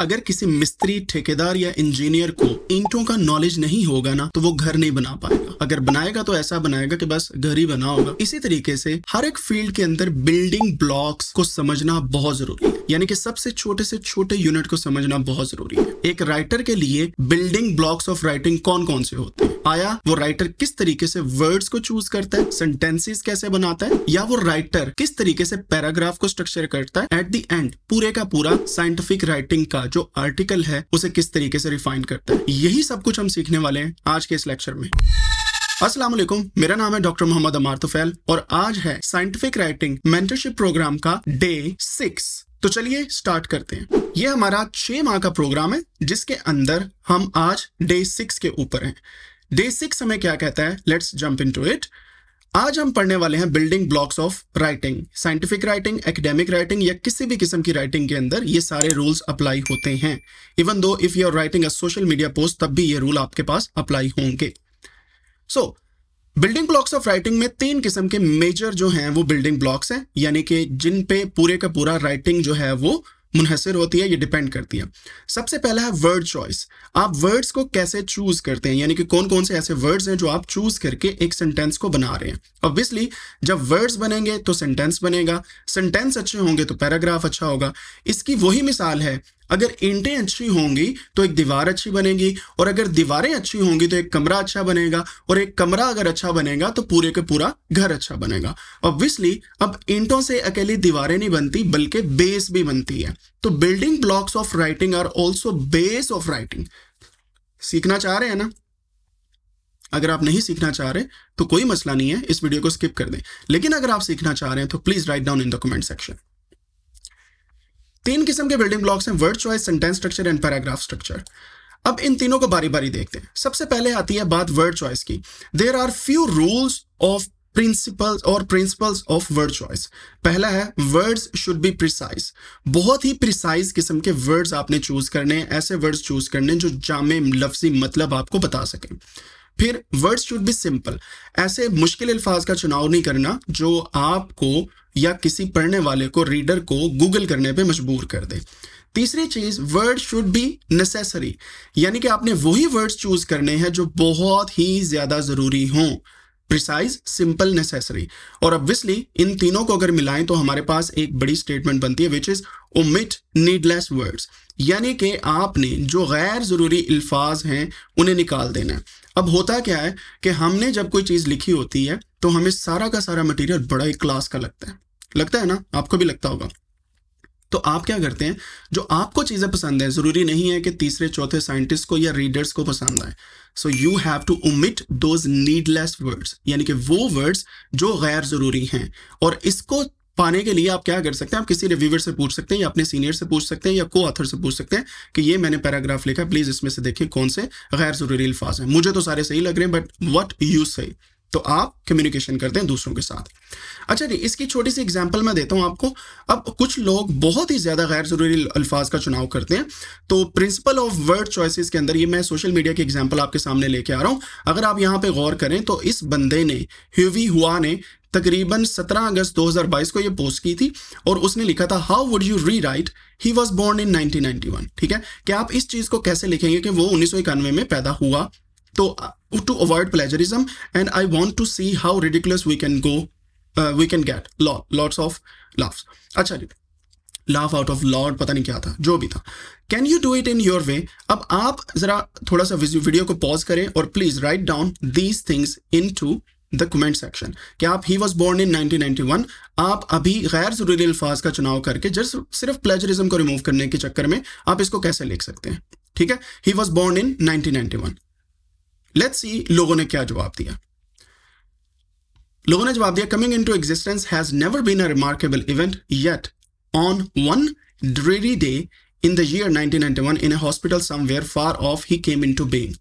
अगर किसी मिस्त्री ठेकेदार या इंजीनियर को ईंटों का नॉलेज नहीं होगा ना तो वो घर नहीं बना पाएगा अगर बनाएगा तो ऐसा बनाएगा कि बस घर ही बना होगा इसी तरीके से हर एक फील्ड के अंदर बिल्डिंग ब्लॉक्स को समझना बहुत जरूरी है यानी कि सबसे छोटे से छोटे यूनिट को समझना बहुत जरूरी है एक राइटर के लिए बिल्डिंग ब्लॉक्स ऑफ राइटिंग कौन कौन से होते हैं आया वो राइटर किस तरीके से वर्ड्स को चूज करता है सेंटेंसेस कैसे बनाता है या वो राइटर किस तरीके से पैराग्राफ को स्ट्रक्चर करता है एट द एंड पूरे का पूरा साइंटिफिक राइटिंग का जो आर्टिकल है उसे किस तरीके से रिफाइन करता है यही सब कुछ हम सीखने वाले हैं आज के इस लेक्चर में अस्सलाम मेरा नाम है डॉक्टर मोहम्मद अमार तुफैल और आज है साइंटिफिक राइटिंग मेंटरशिप प्रोग्राम का डे सिक्स तो चलिए स्टार्ट करते हैं ये हमारा छह माह का प्रोग्राम है जिसके अंदर हम आज डे सिक्स के ऊपर हैं डे सिक्स हमें क्या कहता है let's jump into it आज हम पढ़ने वाले हैं building blocks of writing scientific writing academic writing या किसी भी किस्म की राइटिंग के अंदर ये सारे रूल्स अप्लाई होते हैं even though if you are writing a social media post तब भी ये रूल आपके पास अप्लाई होंगे so building blocks of writing में तीन किस्म के मेजर जो हैं वो बिल्डिंग ब्लॉक्स हैं यानी कि जिन पे पूरे का पूरा राइटिंग जो है वो मुनहसर होती है ये डिपेंड करती है सबसे पहला है वर्ड चॉइस आप वर्ड्स को कैसे चूज करते हैं यानी कि कौन कौन से ऐसे वर्ड्स हैं जो आप चूज करके एक सेंटेंस को बना रहे हैं ऑब्वियसली जब वर्ड्स बनेंगे तो सेंटेंस बनेगा सेंटेंस अच्छे होंगे तो पैराग्राफ अच्छा होगा इसकी वही मिसाल है अगर ईंटें अच्छी होंगी तो एक दीवार अच्छी बनेगी और अगर दीवारें अच्छी होंगी तो एक कमरा अच्छा बनेगा और एक कमरा अगर अच्छा बनेगा तो पूरे के पूरा घर अच्छा बनेगा ऑब्वियसली अब ईंटों से अकेली दीवारें नहीं बनती बल्कि बेस भी बनती है तो building blocks of writing are also base of writing सीखना चाह रहे हैं ना अगर आप नहीं सीखना चाह रहे तो कोई मसला नहीं है इस वीडियो को स्किप कर दें लेकिन अगर आप सीखना चाह रहे हैं तो please write down in the comment section तीन किस्म के बिल्डिंग ब्लॉक्स हैं word choice sentence structure and paragraph structure अब इन तीनों को बारी बारी देखते हैं सबसे पहले आती है बात वर्ड चॉइस की there are few rules of principles और प्रिंसिपल्स ऑफ वर्ड चॉइस पहला है वर्ड्स शुड बी प्रिसाइज बहुत ही प्रिसाइज किस्म के वर्ड्स आपने चूज करने हैं ऐसे वर्ड्स चूज करने जो जामे लफ्जी मतलब आपको बता सकें फिर वर्ड्स शुड बी सिंपल ऐसे मुश्किल अल्फाज का चुनाव नहीं करना जो आपको या किसी पढ़ने वाले को रीडर को गूगल करने पे मजबूर कर दे तीसरी चीज वर्ड शुड बी नेसेसरी यानी कि आपने वही वर्ड्स चूज करने हैं जो बहुत ही ज्यादा जरूरी हों प्रिसाइज सिंपल नेसेसरी और ऑब्वियसली इन तीनों को अगर मिलाएं तो हमारे पास एक बड़ी स्टेटमेंट बनती है which is omit needless words यानी कि आपने जो गैर ज़रूरी अल्फाज हैं उन्हें निकाल देना है अब होता क्या है कि हमने जब कोई चीज़ लिखी होती है तो हमें सारा का सारा मटेरियल बड़ा ही क्लास का लगता है लगता है ना आपको भी लगता होगा तो आप क्या करते हैं जो आपको चीज़ें पसंद है ज़रूरी नहीं है कि तीसरे चौथे साइंटिस्ट को या रीडर्स को पसंद आए so you have to omit those needless words यानी कि वो वर्ड्स जो गैर ज़रूरी हैं और इसको पाने के लिए आप क्या कर सकते हैं आप किसी रिव्यूवर से पूछ सकते हैं या अपने सीनियर से पूछ सकते हैं या को ऑथर से पूछ सकते हैं कि ये मैंने पैराग्राफ लिखा प्लीज़ इसमें से देखिए कौन से गैर ज़रूरी अल्फाज हैं मुझे तो सारे सही लग रहे हैं बट वट यू सही तो आप कम्युनिकेशन करते हैं दूसरों के साथ अच्छा जी इसकी छोटी सी एग्जांपल मैं देता हूं आपको अब कुछ लोग बहुत ही ज़्यादा गैर ज़रूरी अल्फाज का चुनाव करते हैं तो प्रिंसिपल ऑफ वर्ड चॉइसेस के अंदर ये मैं सोशल मीडिया की एग्जांपल आपके सामने लेके आ रहा हूं अगर आप यहाँ पे गौर करें तो इस बंदे ने ह्यूवी हुआ ने तकरीबन 17 अगस्त 2022 को ये पोस्ट की थी और उसने लिखा था how would you rewrite he was born in 1991 ठीक है क्या आप इस चीज़ को कैसे लिखेंगे कि वो उन्नीस में पैदा हुआ to uh, to avoid plagiarism and i want to see how ridiculous we can go uh, we can get lot lots of laughs अच्छा जी लाफ आउट ऑफ लॉर्ड पता नहीं क्या था जो भी था can you do it in your way अब आप जरा थोड़ा सा वीडियो को पॉज करें और please write down these things into the comment section क्या आप he was born in nineteen ninety one आप अभी गैर जरूरी अल्फाज का चुनाव करके जस्ट सिर्फ प्लेजरिज्म को रिमूव करने के चक्कर में आप इसको कैसे लिख सकते हैं ठीक है he was born in nineteen one let's see लोगों ने क्या जवाब दिया लोगों ने जवाब दिया coming into existence has never been a remarkable event yet on one dreary day in the in 1991 in a hospital far off he came into being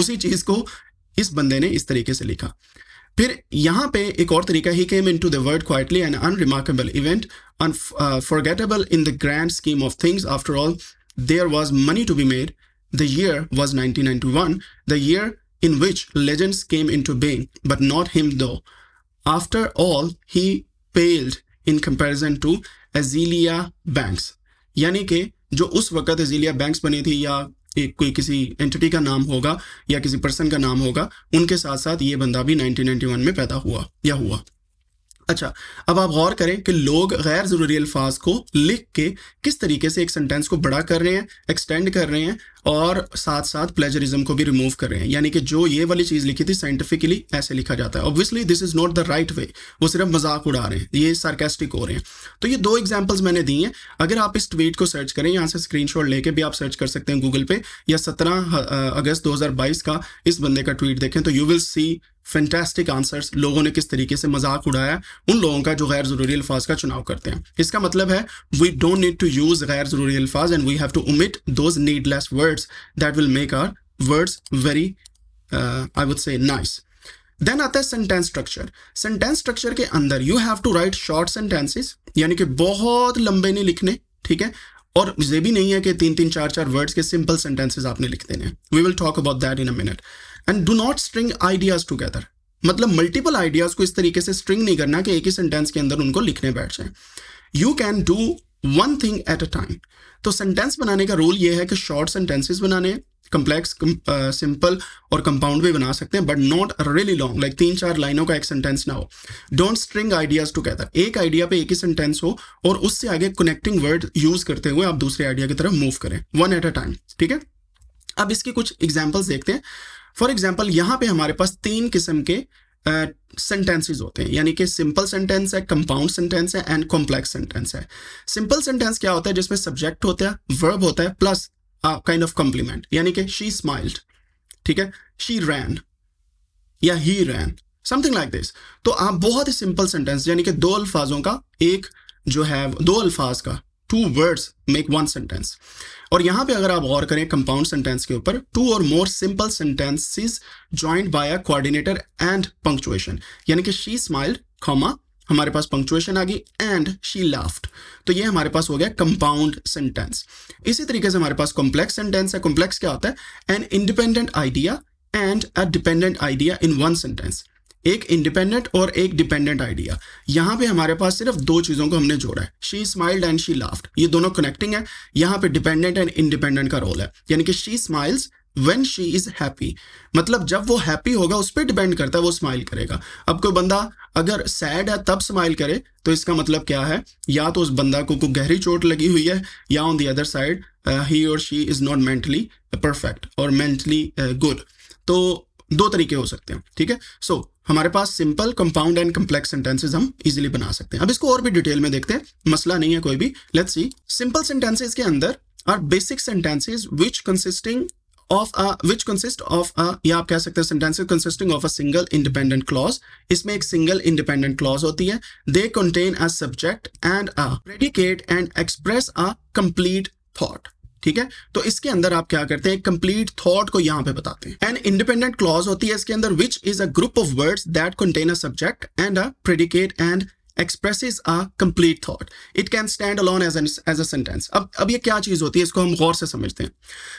उसी चीज को इस बंदे ने इस तरीके से लिखा फिर यहां पे एक और तरीका he came into the world quietly an unremarkable event forgettable in the grand scheme of things after all there was money to be made The year was 1991, the year in which legends came into being, but not him though. After all, he paled in comparison to Azealia Banks. यानी कि जो उस वक्त Azealia Banks बनी थी या एक कोई किसी एंटिटी का नाम होगा या किसी पर्सन का नाम होगा उनके साथ साथ ये बंदा भी 1991 में पैदा हुआ या हुआ अच्छा अब आप गौर करें कि लोग गैर ज़रूरी अल्फाज को लिख के किस तरीके से एक सेंटेंस को बड़ा कर रहे हैं एक्सटेंड कर रहे हैं और साथ साथ प्लेजरिज्म को भी रिमूव कर रहे हैं यानी कि जो ये वाली चीज़ लिखी थी साइंटिफिकली ऐसे लिखा जाता है obviously this is not the right way वो सिर्फ मजाक उड़ा रहे हैं ये सार्केस्टिक हो रहे हैं तो ये दो एग्जाम्पल्स मैंने दी हैं अगर आप इस ट्वीट को सर्च करें यहाँ से स्क्रीन लेके भी आप सर्च कर सकते हैं गूगल पे या सत्रह अगस्त दो का इस बंदे का ट्वीट देखें तो you will see fantastic answers लोगों ने किस तरीके से मजाक उड़ाया उन लोगों का जो गैर ज़रूरी अल्फाज का चुनाव करते हैं इसका मतलब है we don't need to use गैर ज़रूरी अल्फाज and we have to omit those needless word words that will make our words very uh, I would say nice. Then आता है सेंटेंस स्ट्रक्चर सेंटेंस स्ट्रक्चर के अंदर you have to write short sentences यानी कि बहुत लंबे नहीं लिखने ठीक है और ये भी नहीं है कि तीन तीन चार चार वर्ड्स के सिंपल सेंटेंसेस आपने लिख देने we will talk about that in a minute and do not string ideas together मतलब मल्टीपल आइडियाज को इस तरीके से स्ट्रिंग नहीं करना कि एक ही सेंटेंस के अंदर उनको लिखने बैठ जाए you can do one thing at a time तो सेंटेंस बनाने का रोल ये है कि शॉर्ट सेंटेंसेस बनाने कम्प्लेक्स सिंपल uh, और कंपाउंड भी बना सकते हैं but not really long like तीन चार लाइनों का एक सेंटेंस ना हो डोंट स्ट्रिंग आइडियाज टुगेदर एक आइडिया पे एक ही सेंटेंस हो और उससे आगे कनेक्टिंग वर्ड यूज करते हुए आप दूसरे आइडिया की तरफ मूव करें वन एट अ टाइम ठीक है अब इसकी कुछ एग्जाम्पल्स देखते हैं फॉर एग्जाम्पल यहाँ पे हमारे पास तीन किस्म के सेंटेंसेज होते हैं यानी कि सिंपल सेंटेंस है कंपाउंड सेंटेंस है एंड कॉम्प्लेक्स सेंटेंस है सिंपल सेंटेंस क्या होता है जिसमें सब्जेक्ट होता है वर्ब होता है प्लस काइंड ऑफ कॉम्प्लीमेंट यानी कि शी स्माइल्ड ठीक है शी रैन या he ran something like this तो आप बहुत ही सिंपल सेंटेंस यानी कि दो अल्फाजों का एक जो है दो अल्फाज का two words make one sentence और यहां पे अगर आप गौर करें कंपाउंड सेंटेंस के ऊपर टू और more simple sentences joined by a coordinator and punctuation यानी कि शी स्माइल्ड कॉमा हमारे पास पंक्चुएशन आ गई एंड शी लाफ्ट तो ये हमारे पास हो गया कंपाउंड सेंटेंस इसी तरीके से हमारे पास कॉम्प्लेक्स सेंटेंस है कॉम्प्लेक्स क्या होता है an independent idea and a dependent idea in one sentence एक इंडिपेंडेंट और एक डिपेंडेंट आइडिया यहां पे हमारे पास सिर्फ दो चीज़ों को हमने जोड़ा है she smiled and she laughed ये दोनों कनेक्टिंग है यहां पे डिपेंडेंट एंड इंडिपेंडेंट का रोल है यानी कि she smiles when she is happy मतलब जब वो हैप्पी होगा उस पर डिपेंड करता है वो स्माइल करेगा अब कोई बंदा अगर सैड है तब स्माइल करे तो इसका मतलब क्या है या तो उस बंदा को कोई गहरी चोट लगी हुई है या on the other side he और she is not mentally perfect और मेंटली गुड तो दो तरीके हो सकते हैं ठीक है सो so, हमारे पास simple compound and complex sentences हम इजिली बना सकते हैं अब इसको और भी डिटेल में देखते हैं मसला नहीं है कोई भी लेट्स सी सिंपल सेंटेंसेज के अंदर are basic sentences which consisting of a which consist of a या आप कह सकते हैं sentences consisting of a single independent clause इसमें एक सिंगल इंडिपेंडेंट क्लॉज होती है they contain a subject and a predicate and express a complete thought ठीक है तो इसके अंदर आप क्या करते हैं कंप्लीट थॉट को यहां पे बताते हैं एन इंडिपेंडेंट क्लॉज होती है इसके अंदर which is a group of words that contain a subject and a predicate and expresses a complete thought it can stand alone as as a sentence अब अब ये क्या चीज होती है इसको हम गौर से समझते हैं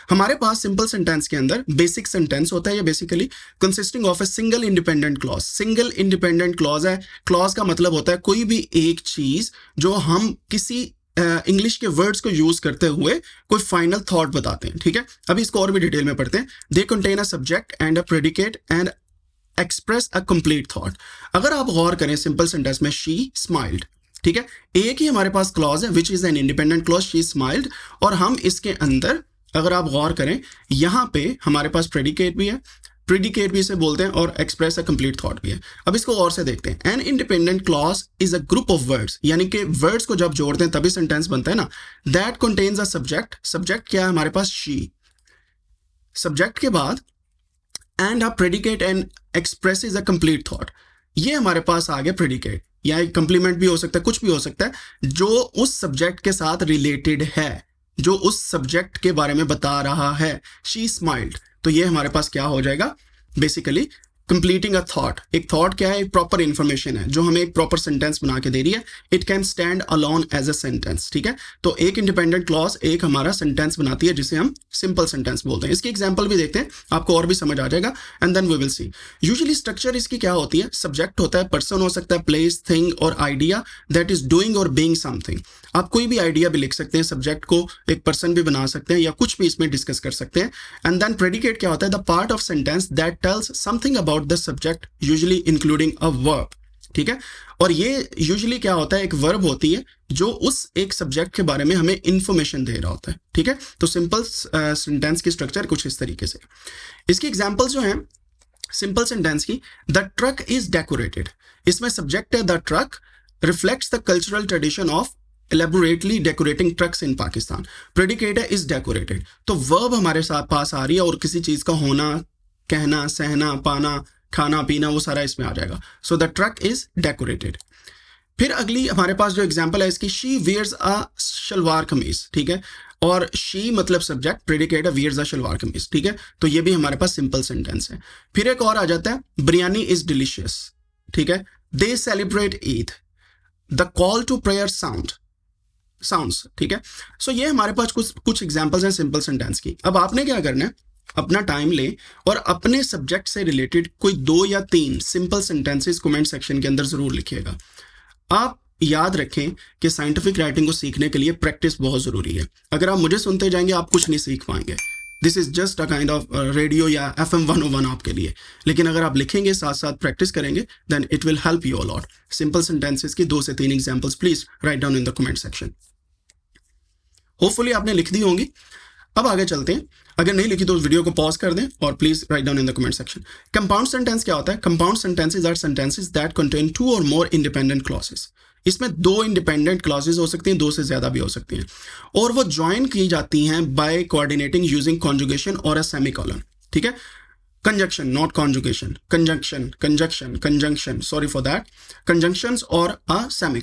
हमारे पास सिंपल सेंटेंस के अंदर बेसिक सेंटेंस होता है या basically consisting of a single independent clause single independent clause है क्लॉज का मतलब होता है कोई भी एक चीज जो हम किसी इंग्लिश के वर्ड्स को यूज करते हुए कोई फाइनल थॉट बताते हैं ठीक है अभी इसको और भी डिटेल में पढ़ते हैं they contain a subject and a predicate and express a complete thought अगर आप गौर करें सिंपल सेंटेंस में शी स्माइल्ड ठीक है एक ही हमारे पास क्लॉज है which is an independent clause she smiled और हम इसके अंदर अगर आप गौर करें यहाँ पे हमारे पास प्रेडिकेट भी है प्रिडिकेट भी इसे बोलते हैं और एक्सप्रेस अ कंप्लीट थॉट भी है अब इसको और से देखते हैं an independent clause is a group of words यानी कि वर्ड्स को जब जोड़ते हैं तभी सेंटेंस बनता है ना that contains a subject subject क्या है हमारे पास शी सब्जेक्ट के बाद and a predicate and express is a complete thought ये हमारे पास आ गया प्रेडिकेट या एक कंप्लीमेंट भी हो सकता है कुछ भी हो सकता है जो उस सब्जेक्ट के साथ रिलेटेड है जो उस सब्जेक्ट के बारे में बता रहा है शी स्माइल्ड तो ये हमारे पास क्या हो जाएगा बेसिकली कंप्लीटिंग अ थॉट एक थॉट क्या है प्रॉपर इन्फॉर्मेशन है जो हमें एक प्रॉपर सेंटेंस बना के दे रही है it can stand alone as a sentence ठीक है तो एक इंडिपेंडेंट क्लॉज एक हमारा सेंटेंस बनाती है जिसे हम सिंपल सेंटेंस बोलते हैं इसकी एग्जाम्पल भी देखते हैं आपको और भी समझ आ जाएगा and then we will see usually structure इसकी क्या होती है सब्जेक्ट होता है पर्सन हो सकता है प्लेस थिंग और आइडिया दैट इज डूइंग और बींग समथिंग आप कोई भी आइडिया भी लिख सकते हैं सब्जेक्ट को एक पर्सन भी बना सकते हैं या कुछ भी इसमें डिस्कस कर सकते हैं एंड देन प्रेडिकेट क्या होता है the part of sentence that tells something about about the subject usually including a verb ठीक है और ये यूजली क्या होता है एक वर्ब होती है जो उस एक सब्जेक्ट के बारे में हमें इंफॉर्मेशन दे रहा होता है ठीक है तो सिंपल सेंटेंस uh, की स्ट्रक्चर कुछ इस तरीके से इसकी एग्जांपल्स जो है सिंपल सेंटेंस की द ट्रक इज डेकोरेटेड इसमें सब्जेक्ट है the truck reflects the cultural tradition of elaborately decorating trucks in Pakistan predicate है इज डेकोरेटेड तो वर्ब हमारे साथ पास आ रही है और किसी चीज का होना कहना सहना पाना खाना पीना वो सारा इसमें आ जाएगा so the truck is decorated फिर अगली हमारे पास जो एग्जाम्पल है इसकी she wears a shalwar kameez ठीक है और शी मतलब subject predicate wears a shalwar kameez ठीक है तो ये भी हमारे पास सिंपल सेंटेंस है फिर एक और आ जाता है बिरयानी इज डिलीशियस ठीक है they celebrate Eid the call to prayer sound sound ठीक है सो so, ये हमारे पास कुछ कुछ एग्जाम्पल्स हैं सिंपल सेंटेंस की अब आपने क्या करना है अपना टाइम लें और अपने सब्जेक्ट से रिलेटेड कोई दो या तीन सिंपल सेंटेंसेस कमेंट सेक्शन के अंदर ज़रूर लिखिएगा आप याद रखें कि साइंटिफिक राइटिंग को सीखने के लिए प्रैक्टिस बहुत ज़रूरी है अगर आप मुझे सुनते जाएंगे आप कुछ नहीं सीख पाएंगे this is just a kind of radio या F M one O one आपके लिए लेकिन अगर आप लिखेंगे साथ साथ प्रैक्टिस करेंगे then it will help you out simple sentences की दो से तीन examples please write down in the comment section hopefully आपने लिख दी होंगी अब आगे चलते हैं अगर नहीं लिखी तो उस वीडियो को पॉज कर दें और please write down in the comment section compound sentence क्या होता है compound sentences are sentences that contain two और मोर इंडिपेंडेंट क्लॉसेस इसमें दो इंडिपेंडेंट क्लासेज हो सकती हैं दो से ज़्यादा भी हो सकती हैं और वो ज्वाइन की जाती हैं बाय कोऑर्डिनेटिंग यूजिंग कॉन्जुगेशन और अ सेमी ठीक है conjunction not conjugation conjunction conjunction conjunction sorry for that conjunction और अ सेमी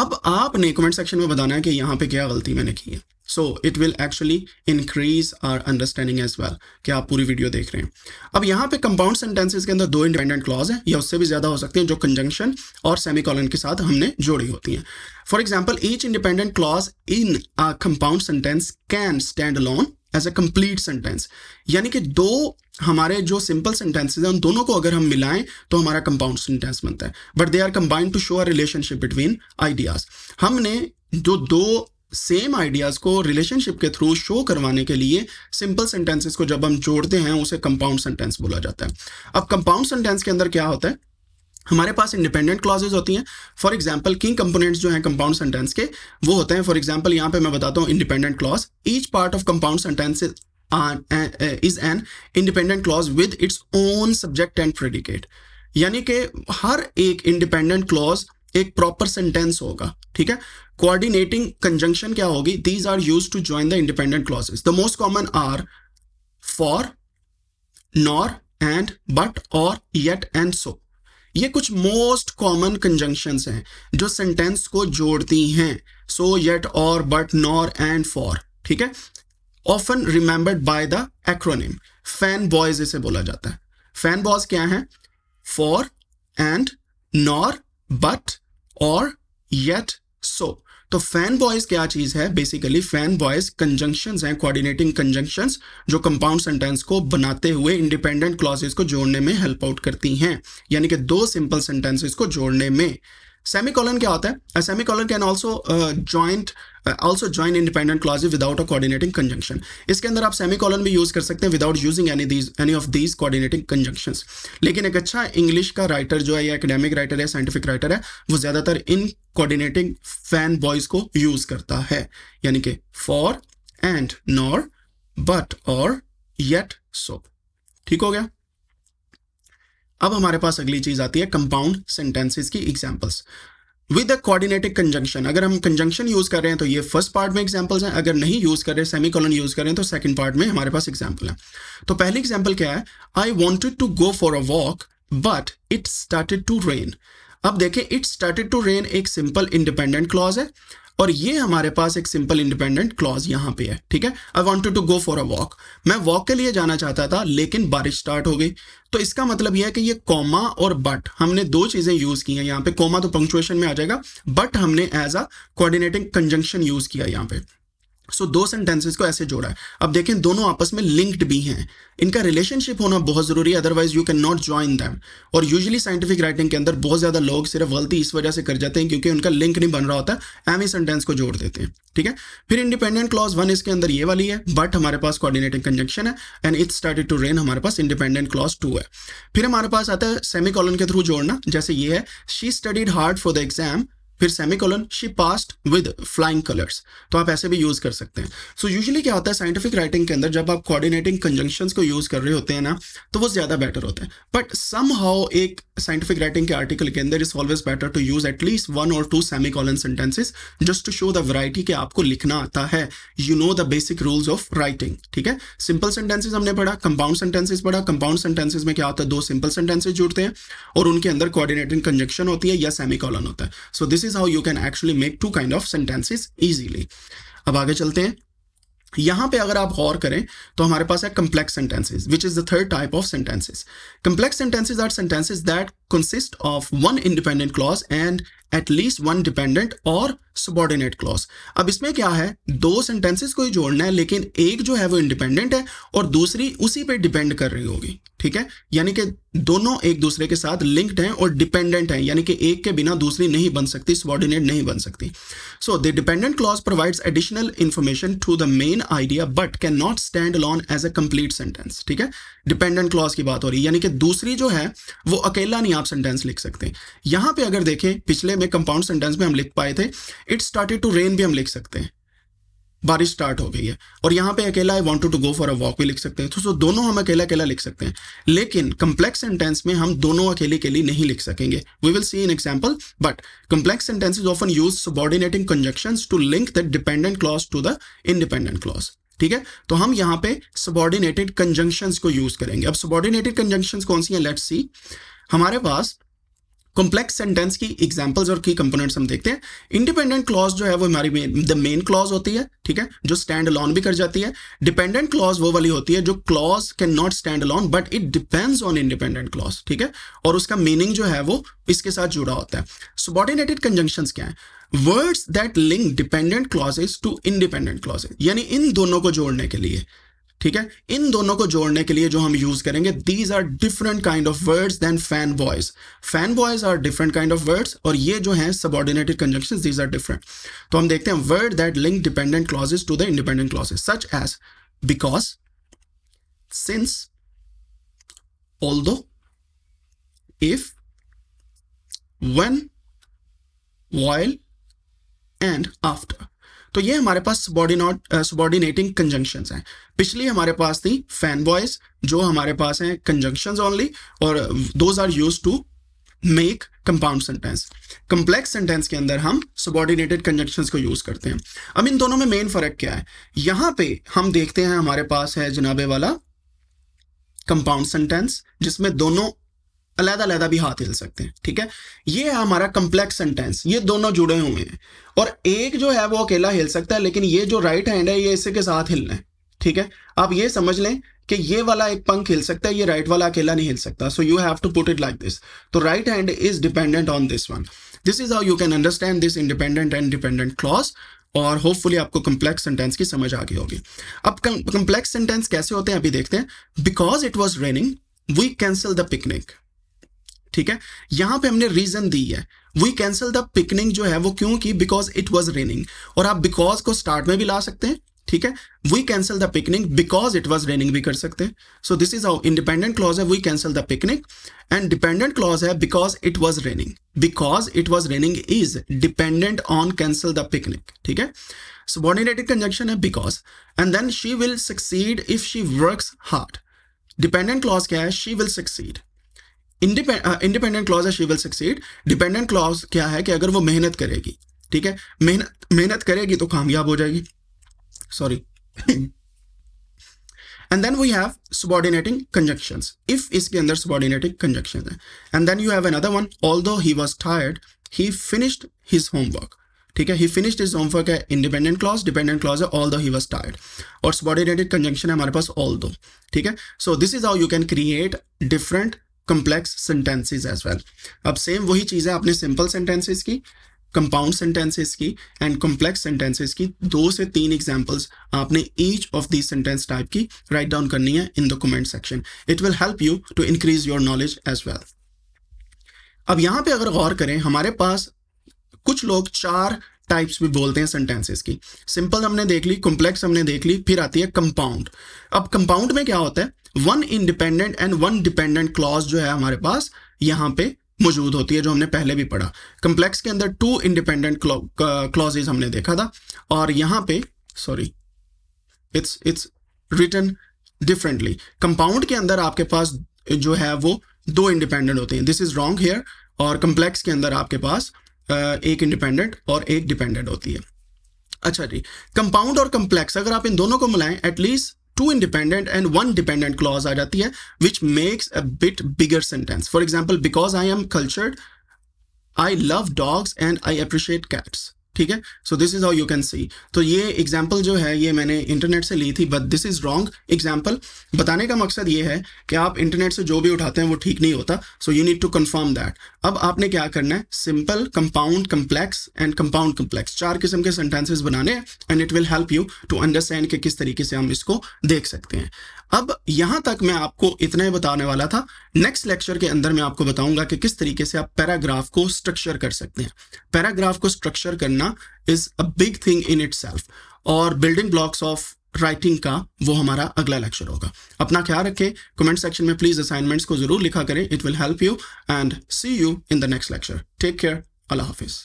अब आपने कमेंट सेक्शन में बताना है कि यहाँ पे क्या गलती मैंने की है so it will actually increase our understanding as well कि आप पूरी वीडियो देख रहे हैं अब यहाँ पे कंपाउंड सेंटेंसेज के अंदर दो इंडिपेंडेंट क्लॉज है या उससे भी ज़्यादा हो सकते हैं जो कंजंक्शन और सेमी कॉलन के साथ हमने जोड़ी होती हैं for example each independent clause in a compound sentence can stand alone as a complete sentence यानी कि दो हमारे जो सिंपल सेंटेंसेज हैं उन दोनों को अगर हम मिलाएं तो हमारा कंपाउंड सेंटेंस बनता है but they are combined to show a relationship between ideas हमने जो दो सेम आइडियाज़ को रिलेशनशिप के थ्रू शो करवाने के लिए सिंपल सेंटेंसेस को जब हम जोड़ते हैं उसे कंपाउंड सेंटेंस बोला जाता है अब कंपाउंड सेंटेंस के अंदर क्या होता है हमारे पास इंडिपेंडेंट क्लॉजेज होती हैं फॉर एग्जाम्पल किंग कंपोनेंट्स जो हैं कंपाउंड सेंटेंस के वो होते हैं फॉर एग्जाम्पल यहाँ पे मैं बताता हूँ independent clause each part of compound sentence is an independent clause with its own subject and predicate यानी कि हर एक इंडिपेंडेंट क्लॉज एक प्रॉपर सेंटेंस होगा ठीक है कोऑर्डिनेटिंग कंजंक्शन क्या होगी these are use to join the independent clauses the most common are for nor and but और येट एंड सो ये कुछ मोस्ट कॉमन कंजंक्शन हैं जो सेंटेंस को जोड़ती हैं सो येट और बट नॉर एंड फॉर ठीक है often remembered by the acronym FANBOYS इसे बोला जाता है फैन बॉयज क्या है फॉर एंड नॉर बट और येट सो तो फैन बॉयज क्या चीज है बेसिकली फैन बॉयज कंजंक्शन हैं कोऑर्डिनेटिंग कंजंक्शन जो कंपाउंड सेंटेंस को बनाते हुए इंडिपेंडेंट क्लॉजेस को जोड़ने में हेल्प आउट करती हैं यानी कि दो सिंपल सेंटेंसेस को जोड़ने में सेमीकॉलन क्या होता है semicolon can also joint also join independent clauses without a coordinating conjunction इसके अंदर आप सेमीकॉलन भी यूज कर सकते हैं without using any these any of these coordinating conjunction लेकिन एक अच्छा इंग्लिश का राइटर जो है या एकेडेमिक राइटर है साइंटिफिक राइटर है वो ज्यादातर इन कॉर्डिनेटिंग फैन बॉयज को यूज करता है यानी कि फॉर एंड नॉर बट और येट सो ठीक हो गया अब हमारे पास अगली चीज आती है कंपाउंड सेंटेंसेस की examples with a coordinating conjunction अगर हम कंजंक्शन यूज कर रहे हैं तो ये फर्स्ट पार्ट में एग्जांपल्स हैं अगर नहीं यूज कर रहे सेमी कॉलन यूज कर रहे हैं तो सेकंड पार्ट में हमारे पास एग्जाम्पल है तो पहली एग्जाम्पल क्या है I wanted to go for a walk but it started to rain अब देखें इट स्टार्टेड टू रेन एक सिंपल इंडिपेंडेंट क्लॉज है और ये हमारे पास एक सिंपल इंडिपेंडेंट क्लॉज यहाँ पे है ठीक है I wanted to go for a walk मैं वॉक के लिए जाना चाहता था लेकिन बारिश स्टार्ट हो गई तो इसका मतलब यह है कि ये कॉमा और बट हमने दो चीज़ें यूज़ की हैं यहाँ पे कॉमा तो पंक्चुएशन में आ जाएगा बट हमने as a coordinating conjunction use किया यहाँ पे सो so, दो सेंटेंसेस को ऐसे जोड़ा है अब देखें दोनों आपस में लिंक्ड भी हैं इनका रिलेशनशिप होना बहुत ज़रूरी है otherwise you can not join them और यूजली साइंटिफिक राइटिंग के अंदर बहुत ज़्यादा लोग सिर्फ गलती इस वजह से कर जाते हैं क्योंकि उनका लिंक नहीं बन रहा होता एम ही सेंटेंस को जोड़ देते हैं ठीक है फिर इंडिपेंडेंट क्लॉज वन इसके अंदर ये वाली है बट हमारे पास कॉर्डिनेटिंग कंजक्शन है and it started to rain हमारे पास इंडिपेंडेंट क्लॉज टू है फिर हमारे पास आता है सेमी कॉलन के थ्रू जोड़ना जैसे ये है she studied hard for the exam फिर semicolon she passed with flying colours तो आप ऐसे भी यूज कर सकते हैं सो so, यूजुअली क्या होता है साइंटिफिक राइटिंग के अंदर जब आप कोऑर्डिनेटिंग कंजंक्शंस को यूज कर रहे होते हैं ना तो वो ज्यादा बेटर होते हैं बट सम हाउ एक साइंटिफिक राइटिंग के आर्टिकल के अंदर is always better to use at least one और two semicolon sentences just to show the variety के आपको लिखना आता है you know the basic rules of writing ठीक है सिंपल सेंटेंसेज हमने पढ़ा कंपाउंड सेंटेंसेज पढ़ा कंपाउंड सेंटेंसेज में क्या होता है दो सिंपल सेंटेंसेज जुड़ते हैं और उनके अंदर कोऑर्डिनेटिंग कंजंक्शन होती है या सेमी कॉलन होता है so this is how you can actually make two kind of sentences easily अब आगे चलते हैं यहां पे अगर आप गौर करें तो हमारे पास है complex sentences which is the third type of sentences complex sentences are sentences that consist of one independent clause and at least one dependent और सबॉर्डिनेट क्लॉज अब इसमें क्या है दो सेंटेंसेस को ही जोड़ना है लेकिन एक जो है वो इंडिपेंडेंट है और दूसरी उसी पे डिपेंड कर रही होगी ठीक है यानी कि दोनों एक दूसरे के साथ लिंक्ड हैं और डिपेंडेंट हैं यानी कि एक के बिना दूसरी नहीं बन सकती सबॉर्डिनेट नहीं बन सकती so the dependent clause provides additional information to the main idea but can not stand alone as a complete sentence ठीक है डिपेंडेंट क्लॉज की बात हो रही है यानी कि दूसरी जो है वो अकेला नहीं आप सेंटेंस लिख सकते यहां पर अगर देखें पिछले में कंपाउंड सेंटेंस में हम लिख पाए थे इट स्टार्टेड टू रेन भी हम लिख सकते हैं बारिश स्टार्ट हो गई है और यहाँ पे अकेला I want to go for a walk भी लिख सकते हैं तो सो दोनों हम अकेला अकेला लिख सकते हैं लेकिन कम्प्लेक्स सेंटेंस में हम दोनों अकेले के लिए नहीं लिख सकेंगे we will see in example but complex sentence is often use subordinating conjunction to link the dependent clause to the independent clause ठीक है तो हम यहाँ पे सबॉर्डिनेटेड कंजंक्शन को यूज करेंगे अब सबॉर्डिनेटेड कंजंक्शन कौन सी है लेट सी हमारे पास कॉम्प्लेक्स सेंटेंस की एग्जाम्पल्स और की कंपोनेंट्स हम देखते हैं इंडिपेंडेंट क्लॉज जो है वो हमारी द मेन क्लॉज होती है ठीक है जो स्टैंड अलॉन भी कर जाती है डिपेंडेंट क्लॉज वो वाली होती है जो clause can not stand alone but it depends on independent clause ठीक है और उसका मीनिंग जो है वो इसके साथ जुड़ा होता है सबॉर्डिनेटेड कंजंक्शन क्या है words that link dependent clauses to independent clauses यानी इन दोनों को जोड़ने के लिए ठीक है इन दोनों को जोड़ने के लिए जो हम यूज करेंगे these are different kind of words then fan boys fan boys are different kind of words और ये जो है subordinated conjunction these are different तो हम देखते हैं word that link dependent clauses to the independent clauses such as because since although if when while and after तो ये हमारे पास सबॉर्डिनॉट सबॉर्डिनेटिंग कंजंक्शन हैं पिछली हमारे पास थी फैन बॉयज जो हमारे पास हैं कंजंक्शन ओनली और those are use to make compound sentence complex sentence के अंदर हम सबॉर्डिनेटेड कंजंक्शन को यूज करते हैं अब इन दोनों में मेन फर्क क्या है यहां पे हम देखते हैं हमारे पास है जनाबे वाला कंपाउंड सेंटेंस जिसमें दोनों अलहदा अलहदा भी हाथ हिल सकते हैं ठीक है ये है हमारा कम्प्लेक्स सेंटेंस ये दोनों जुड़े हुए हैं और एक जो है वो अकेला हिल सकता है लेकिन ये जो राइट हैंड है ये इसी के साथ हिलना है ठीक है आप ये समझ लें कि ये वाला एक पंख हिल सकता है ये राइट वाला अकेला नहीं हिल सकता so you have to put it like this तो right hand is dependent on this one this is how you can understand this independent and dependent clause और होपफुली आपको कम्प्लेक्स सेंटेंस की समझ आ गई होगी अब कम्प्लेक्स सेंटेंस कैसे होते हैं अभी देखते हैं because it was raining we cancel the picnic ठीक है यहां पे हमने रीजन दी है वी कैंसल द पिकनिंग जो है वो क्यों की बिकॉज इट वॉज रेनिंग और आप बिकॉज को स्टार्ट में भी ला सकते हैं ठीक है we cancel the picnic because it was raining भी कर सकते हैं so this is our independent clause है we cancel the picnic and dependent clause है because it was raining because it was raining is dependent on cancel the picnic ठीक है subordinated conjunction है because and then she will succeed if she work hard dependent clause क्या है she will succeed independent clause uh, है she will dependent clause क्या है कि अगर वो मेहनत करेगी ठीक है मेहनत मेहनत करेगी तो कामयाब हो जाएगी sorry and then we have subordinating conjunctions if इसके अंदर सबॉर्डिनेटिंग कंजक्शन है and then you have another one although he was tired he finished his homework ठीक है ही फिनिश्ड हिज होमवर्क है इंडिपेंडेंट क्लॉज डिपेंडेंट क्लॉज है although he was tired और subordinated conjunction है हमारे पास although ठीक है so this is how you can create different complex sentences as well अब सेम वही चीज़ है आपने सिंपल सेंटेंसेज की कंपाउंड सेंटेंसेस की एंड कॉम्प्लेक्स सेंटेंसेस की दो से तीन एग्जांपल्स आपने each of the sentence type की राइट डाउन करनी है in the comment section it will help you to increase your knowledge as well अब यहां पे अगर गौर करें हमारे पास कुछ लोग चार टाइप्स भी बोलते हैं सेंटेंसेस की सिंपल हमने देख ली कॉम्प्लेक्स हमने देख ली फिर आती है कंपाउंड अब कंपाउंड में क्या होता है one independent and one dependent clause जो है हमारे पास यहाँ पे मौजूद होती है जो हमने पहले भी पढ़ा कंप्लेक्स के अंदर टू इंडिपेंडेंट क्लॉजेज हमने देखा था और यहाँ पे sorry it's it's written differently compound के अंदर आपके पास जो है वो दो इंडिपेंडेंट होते हैं दिस इज रॉन्ग हेयर और कंप्लेक्स के अंदर आपके पास एक इंडिपेंडेंट और एक डिपेंडेंट होती है अच्छा जी कंपाउंड और कंप्लेक्स अगर आप इन दोनों को मिलाएं at least two independent and one dependent clause आ जाती है which makes a bit bigger sentence for example because I am cultured I love dogs and I appreciate cats ठीक है so this is how you can see तो ये example जो है ये मैंने इंटरनेट से ली थी but this is wrong example बताने का मकसद ये है कि आप इंटरनेट से जो भी उठाते हैं वो ठीक नहीं होता so you need to confirm that अब आपने क्या करना है simple compound complex and compound complex चार किस्म के सेंटेंसेज बनाने and it will help you to understand कि किस तरीके से हम इसको देख सकते हैं अब यहां तक मैं आपको इतना ही बताने वाला था नेक्स्ट लेक्चर के अंदर मैं आपको बताऊंगा कि किस तरीके से आप पैराग्राफ को स्ट्रक्चर कर सकते हैं पैराग्राफ को स्ट्रक्चर करना is a big thing in it और बिल्डिंग ब्लॉक्स ऑफ राइटिंग का वो हमारा अगला लेक्चर होगा अपना ख्याल रखें कमेंट सेक्शन में प्लीज असाइनमेंट्स को जरूर लिखा करें it will help you and see you in the next lecture take care अल्लाह हाफिज़